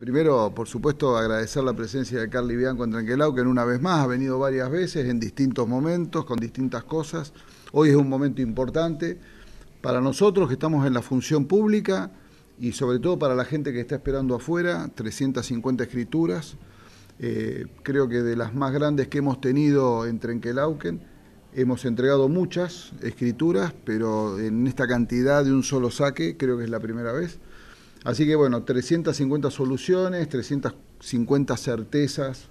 Primero, por supuesto, agradecer la presencia de Carly Bianco en Trenquelauquen una vez más ha venido varias veces, en distintos momentos, con distintas cosas. Hoy es un momento importante para nosotros que estamos en la función pública y sobre todo para la gente que está esperando afuera, 350 escrituras, eh, creo que de las más grandes que hemos tenido en Trenquelauquen, hemos entregado muchas escrituras, pero en esta cantidad de un solo saque creo que es la primera vez. Así que bueno, 350 soluciones, 350 certezas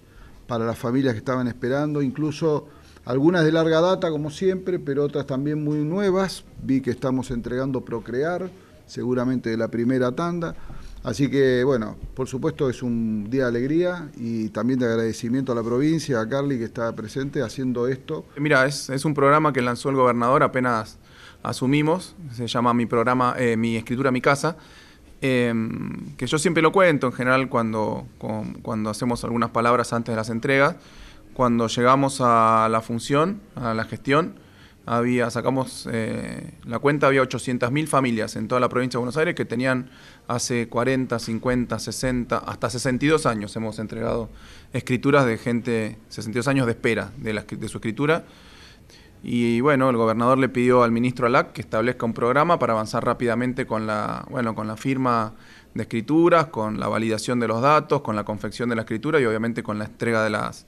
para las familias que estaban esperando, incluso algunas de larga data como siempre, pero otras también muy nuevas. Vi que estamos entregando Procrear, seguramente de la primera tanda. Así que bueno, por supuesto es un día de alegría y también de agradecimiento a la provincia, a Carly que está presente haciendo esto. Eh, mira, es, un programa que lanzó el gobernador apenas asumimos, se llama mi programa, eh, mi escritura, mi casa Em, que yo siempre lo cuento en general cuando, hacemos algunas palabras antes de las entregas. Cuando llegamos a la función, a la gestión, sacamos eh, la cuenta, había 800.000 familias en toda la provincia de Buenos Aires que tenían hace 40, 50, 60, hasta 62 años hemos entregado escrituras de gente, 62 años de espera de, de su escritura. Y bueno, el gobernador le pidió al ministro Alac que establezca un programa para avanzar rápidamente con la, bueno, con la firma de escrituras, con la validación de los datos, con la confección de la escritura y obviamente con la entrega de las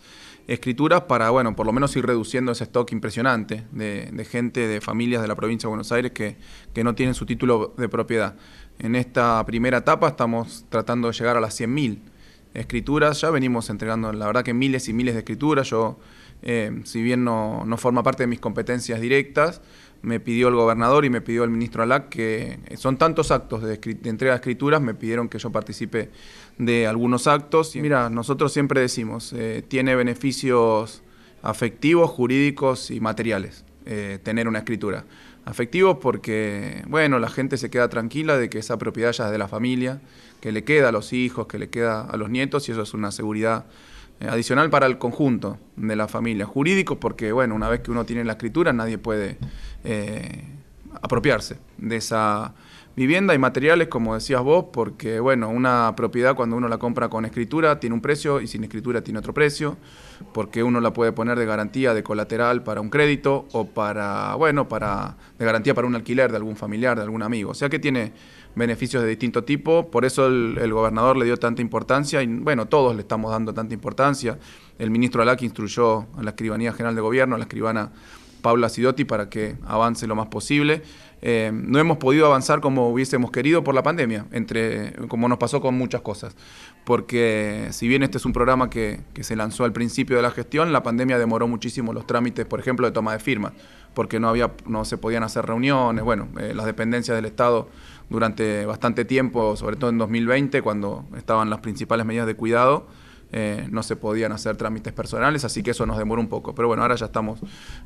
escrituras para, bueno, por lo menos ir reduciendo ese stock impresionante de, gente, de familias de la provincia de Buenos Aires que, que, no tienen su título de propiedad. En esta primera etapa estamos tratando de llegar a las 100.000 escrituras. Ya venimos entregando, la verdad que miles y miles de escrituras. Yo, eh, si bien no, forma parte de mis competencias directas, me pidió el gobernador y me pidió el ministro Alac que eh, son tantos actos de, entrega de escrituras, me pidieron que yo participe de algunos actos. Y mira, nosotros siempre decimos, eh, tiene beneficios afectivos, jurídicos y materiales tener una escritura afectivos porque, bueno, la gente se queda tranquila de que esa propiedad ya es de la familia, que le queda a los hijos, que le queda a los nietos y eso es una seguridad eh, adicional para el conjunto de la familia. Jurídico porque, bueno, una vez que uno tiene la escritura nadie puede... Eh, apropiarse de esa vivienda y materiales, como decías vos, porque bueno, una propiedad cuando uno la compra con escritura tiene un precio y sin escritura tiene otro precio, porque uno la puede poner de garantía, de colateral para un crédito o para, bueno, para de garantía para un alquiler de algún familiar, de algún amigo. O sea que tiene beneficios de distinto tipo, por eso el, gobernador le dio tanta importancia y bueno, todos le estamos dando tanta importancia. El ministro que instruyó a la Escribanía General de Gobierno, a la escribana Pablo Sidotti para que avance lo más posible. Eh, no hemos podido avanzar como hubiésemos querido por la pandemia, entre, como nos pasó con muchas cosas. Porque si bien este es un programa que, se lanzó al principio de la gestión, la pandemia demoró muchísimo los trámites, por ejemplo, de toma de firmas, porque no, había, no se podían hacer reuniones, bueno, eh, las dependencias del Estado durante bastante tiempo, sobre todo en 2020, cuando estaban las principales medidas de cuidado eh, no se podían hacer trámites personales, así que eso nos demoró un poco. Pero bueno, ahora ya estamos,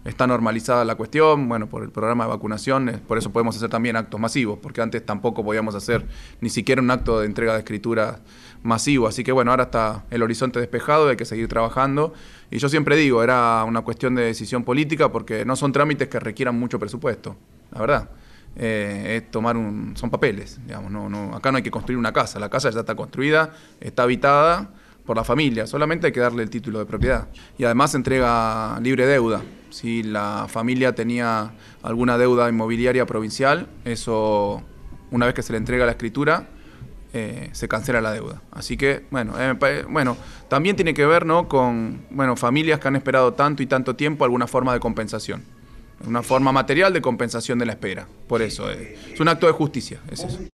está normalizada la cuestión, bueno, por el programa de vacunación, por eso podemos hacer también actos masivos, porque antes tampoco podíamos hacer ni siquiera un acto de entrega de escritura masivo, así que bueno, ahora está el horizonte despejado, hay que seguir trabajando. Y yo siempre digo, era una cuestión de decisión política porque no son trámites que requieran mucho presupuesto, la verdad. Eh, es tomar un, son papeles, digamos, no, no, acá no hay que construir una casa, la casa ya está construida, está habitada por la familia, solamente hay que darle el título de propiedad. Y además entrega libre deuda. Si la familia tenía alguna deuda inmobiliaria provincial, eso, una vez que se le entrega la escritura, eh, se cancela la deuda. Así que, bueno, eh, bueno también tiene que ver ¿no? con bueno, familias que han esperado tanto y tanto tiempo alguna forma de compensación. Una forma material de compensación de la espera. Por eso, eh, es un acto de justicia. Es eso.